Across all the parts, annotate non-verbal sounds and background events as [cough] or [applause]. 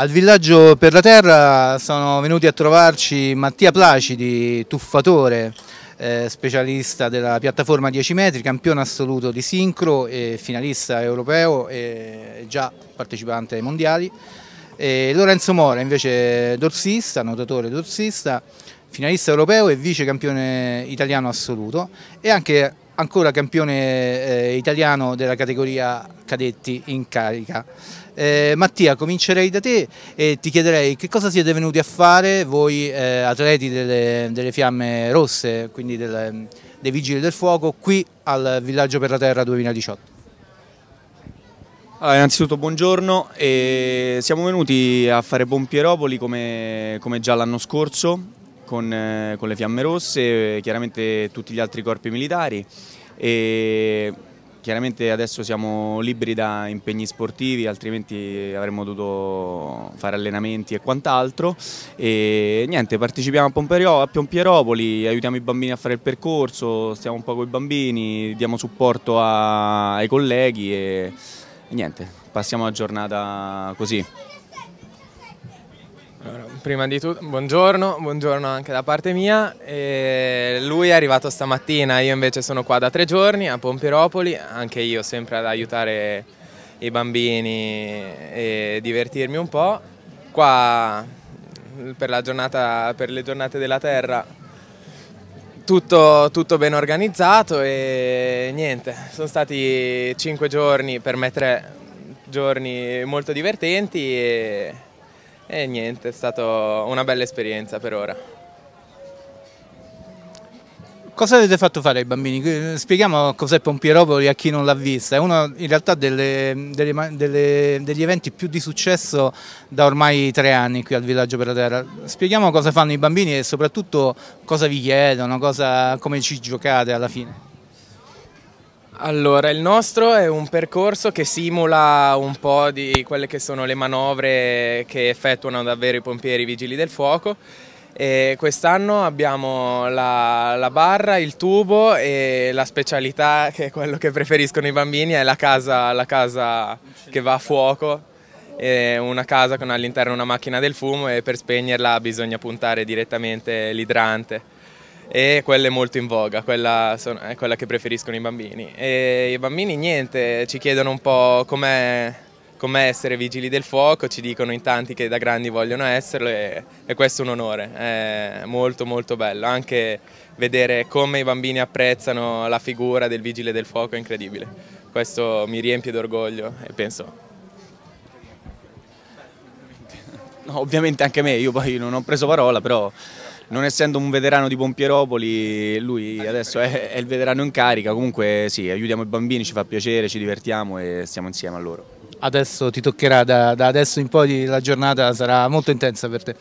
Al villaggio per la terra sono venuti a trovarci Mattia Placidi, tuffatore, eh, specialista della piattaforma 10 metri, campione assoluto di sincro, e finalista europeo e già partecipante ai mondiali. E Lorenzo Mora invece dorsista, nuotatore dorsista, finalista europeo e vice campione italiano assoluto e anche ancora campione eh, italiano della categoria cadetti in carica. Eh, Mattia, comincerei da te e ti chiederei che cosa siete venuti a fare voi eh, atleti delle, delle, Fiamme Rosse, quindi del, dei Vigili del Fuoco, qui al Villaggio per la Terra 2018. Allora, innanzitutto buongiorno, siamo venuti a fare Pompieropoli come, come già l'anno scorso con, eh, con le Fiamme Rosse, eh, chiaramente tutti gli altri corpi militari e chiaramente adesso siamo liberi da impegni sportivi, altrimenti avremmo dovuto fare allenamenti e quant'altro. E niente, partecipiamo a, Pomperio, a Piompieropoli, aiutiamo i bambini a fare il percorso, stiamo un po' con i bambini, diamo supporto a, ai colleghi e, e niente, passiamo la giornata così. Allora, prima di tutto, buongiorno, buongiorno anche da parte mia. E lui è arrivato stamattina, io invece sono qua da tre giorni a Pompiropoli, anche io sempre ad aiutare i bambini e divertirmi un po'. Qua per, giornata, per le giornate della terra tutto, tutto ben organizzato e niente, sono stati cinque giorni, per me tre giorni molto divertenti e e niente, è stata una bella esperienza per ora. Cosa avete fatto fare ai bambini? Eh, spieghiamo cos'è Pompieropoli a chi non l'ha vista. È uno in realtà delle, delle, delle, degli eventi più di successo da ormai tre anni qui al Villaggio per la Terra. Spieghiamo cosa fanno i bambini e soprattutto cosa vi chiedono, cosa, come ci giocate alla fine. Allora, il nostro è un percorso che simula un po' di quelle che sono le manovre che effettuano davvero i pompieri i vigili del fuoco. quest'anno abbiamo la, la, barra, il tubo e la specialità che è quello che preferiscono i bambini è la casa, la casa che va a fuoco, è una casa con all'interno una macchina del fumo e per spegnerla bisogna puntare direttamente l'idrante e quella è molto in voga, quella è quella che preferiscono i bambini. E i bambini niente, ci chiedono un po' com'è, com essere vigili del fuoco, ci dicono in tanti che da grandi vogliono esserlo e, e questo è un onore, è molto molto bello, anche vedere come i bambini apprezzano la figura del vigile del fuoco è incredibile, questo mi riempie d'orgoglio e penso No, ovviamente anche me, io poi non ho preso parola, però non essendo un veterano di Pompieropoli, lui adesso è, è, il veterano in carica, comunque sì, aiutiamo i bambini, ci fa piacere, ci divertiamo e stiamo insieme a loro. Adesso ti toccherà, da, da adesso in poi la giornata sarà molto intensa per te.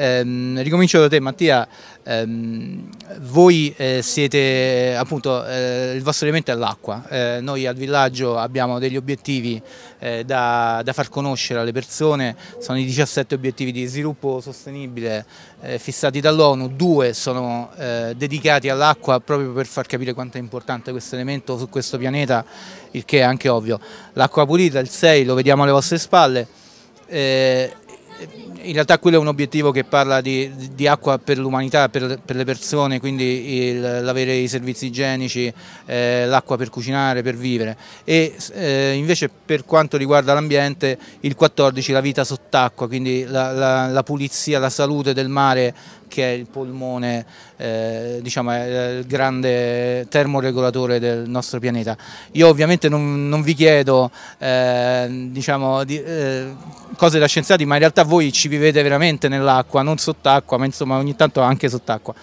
Ehm, ricomincio da te Mattia, ehm, voi eh, siete appunto, eh, il vostro elemento è l'acqua, eh, noi al villaggio abbiamo degli obiettivi eh, da, da, far conoscere alle persone, sono i 17 obiettivi di sviluppo sostenibile eh, fissati dall'ONU, due sono eh, dedicati all'acqua proprio per far capire quanto è importante questo elemento su questo pianeta, il che è anche ovvio. L'acqua pulita, il 6, lo vediamo alle vostre spalle in realtà quello è un obiettivo che parla di, di acqua per l'umanità, per, per, le persone, quindi l'avere i servizi igienici, eh, l'acqua per cucinare, per vivere e eh, invece per quanto riguarda l'ambiente il 14 la vita sott'acqua, quindi la, la, la, pulizia, la salute del mare che è il polmone, eh, diciamo è il grande termoregolatore del nostro pianeta. Io ovviamente non, non vi chiedo eh, diciamo, di, eh, cose da scienziati ma in realtà voi ci vivete veramente nell'acqua, non sott'acqua, ma insomma ogni tanto anche sott'acqua.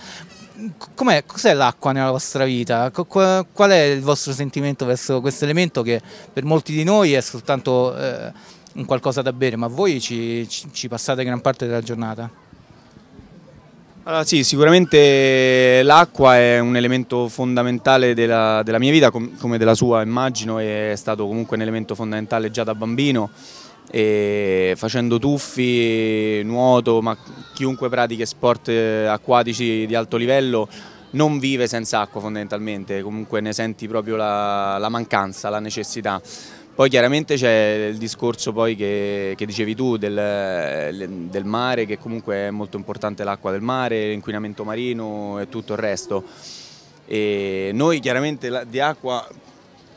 Com'è, cos'è l'acqua nella vostra vita? Qual è il vostro sentimento verso questo elemento che per molti di noi è soltanto eh, un qualcosa da bere, ma voi ci, ci passate gran parte della giornata? Allora, sì, sicuramente l'acqua è un elemento fondamentale della, della mia vita, com come della sua immagino, è stato comunque un elemento fondamentale già da bambino e facendo tuffi, nuoto, ma chiunque pratichi sport eh, acquatici di alto livello non vive senza acqua fondamentalmente, comunque ne senti proprio la, la mancanza, la necessità. Poi chiaramente c'è il discorso che, che, dicevi tu del, del, mare, che comunque è molto importante l'acqua del mare, l'inquinamento marino e tutto il resto. E noi chiaramente di acqua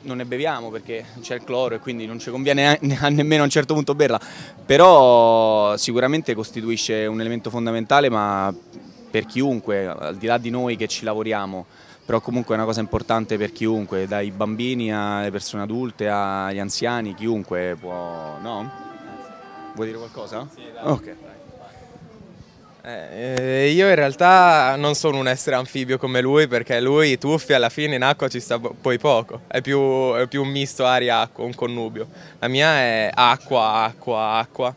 non ne beviamo perché c'è il cloro e quindi non ci conviene nemmeno a un certo punto berla, però sicuramente costituisce un elemento fondamentale ma per chiunque, al di là di noi che ci lavoriamo, però comunque è una cosa importante per chiunque, dai bambini alle persone adulte, agli anziani, chiunque può... no? Vuoi dire qualcosa? Sì, dai. Okay. Eh, eh, io in realtà non sono un essere anfibio come lui perché lui tuffi alla fine in acqua ci sta poi poco, è più, è più un misto aria-acqua, un connubio. La mia è acqua, acqua, acqua,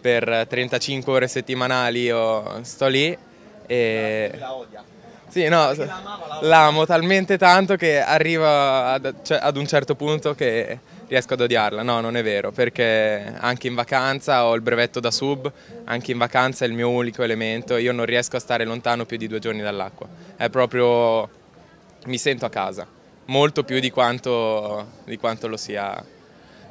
per 35 ore settimanali io sto lì e... La odia. Sì, no, l'amo talmente tanto che arrivo ad, cioè, ad un certo punto che riesco ad odiarla. No, non è vero, perché anche in vacanza ho il brevetto da sub, anche in vacanza è il mio unico elemento, io non riesco a stare lontano più di due giorni dall'acqua. È proprio... mi sento a casa, molto più di quanto, di quanto lo sia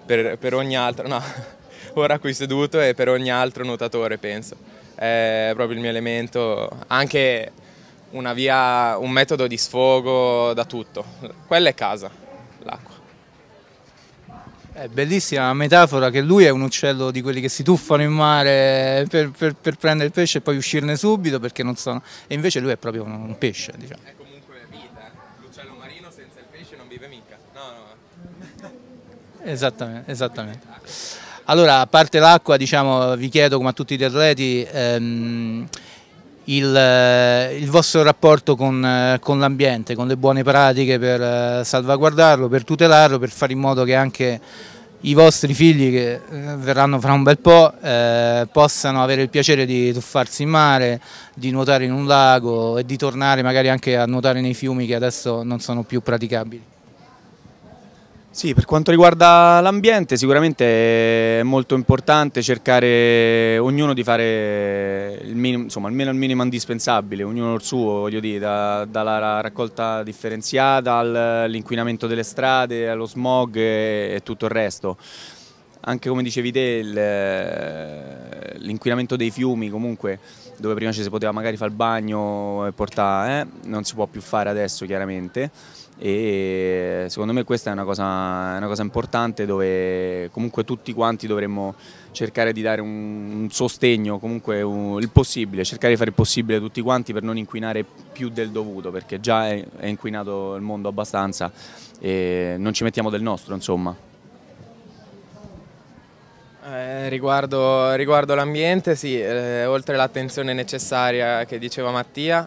per, per ogni altro, no, [laughs] ora qui seduto e per ogni altro nuotatore penso. È proprio il mio elemento, anche una via, un metodo di sfogo da tutto. Quella è casa, l'acqua. È bellissima la metafora che lui è un uccello di quelli che si tuffano in mare per, per, per prendere il pesce e poi uscirne subito perché non sono... E invece lui è proprio un pesce, diciamo. È comunque vita, l'uccello marino senza il pesce non vive mica. No, no. Esattamente, esattamente. Allora, a parte l'acqua, diciamo, vi chiedo come a tutti gli atleti... Ehm, il, eh, il vostro rapporto con, eh, con l'ambiente, con le buone pratiche per eh, salvaguardarlo, per tutelarlo, per fare in modo che anche i vostri figli che verranno fra un bel po' eh, possano avere il piacere di tuffarsi in mare, di nuotare in un lago e di tornare magari anche a nuotare nei fiumi che adesso non sono più praticabili. Sì, per quanto riguarda l'ambiente sicuramente è molto importante cercare ognuno di fare il minimo, insomma, almeno il minimo indispensabile, ognuno il suo, voglio dire, da, dalla raccolta differenziata all'inquinamento delle strade, allo smog e, e tutto il resto anche come dicevi te l'inquinamento dei fiumi comunque dove prima ci si poteva magari fare il bagno e portare eh, non si può più fare adesso chiaramente e secondo me questa è una cosa, una cosa importante dove comunque tutti quanti dovremmo cercare di dare un, sostegno, comunque un, il possibile, cercare di fare il possibile tutti quanti per non inquinare più del dovuto perché già è, è inquinato il mondo abbastanza e non ci mettiamo del nostro insomma. Eh, riguardo, riguardo l'ambiente, sì, eh, oltre l'attenzione necessaria che diceva Mattia,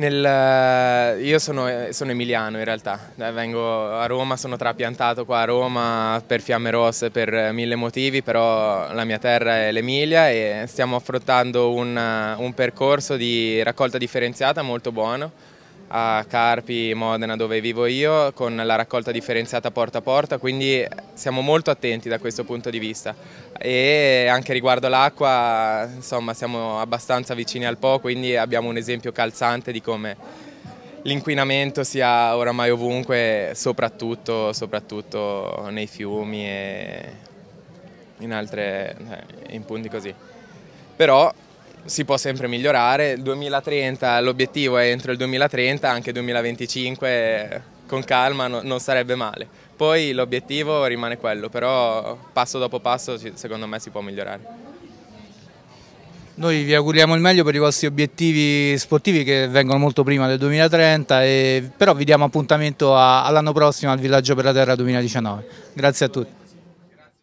nel, io sono, sono, emiliano in realtà, vengo a Roma, sono trapiantato qua a Roma per Fiamme Rosse per mille motivi, però la mia terra è l'Emilia e stiamo affrontando un, un percorso di raccolta differenziata molto buono a Carpi, Modena dove vivo io, con la raccolta differenziata porta a porta, quindi siamo molto attenti da questo punto di vista. E anche riguardo l'acqua insomma, siamo abbastanza vicini al Po, quindi abbiamo un esempio calzante di come l'inquinamento sia oramai ovunque, soprattutto, soprattutto nei fiumi e in, altre, eh, in punti così. Però si può sempre migliorare, il 2030 l'obiettivo è entro il 2030, anche 2025 eh, con calma no, non sarebbe male. Poi l'obiettivo rimane quello, però passo dopo passo secondo me si può migliorare. Noi vi auguriamo il meglio per i vostri obiettivi sportivi che vengono molto prima del 2030, e, però vi diamo appuntamento all'anno prossimo al Villaggio per la Terra 2019. Grazie a tutti.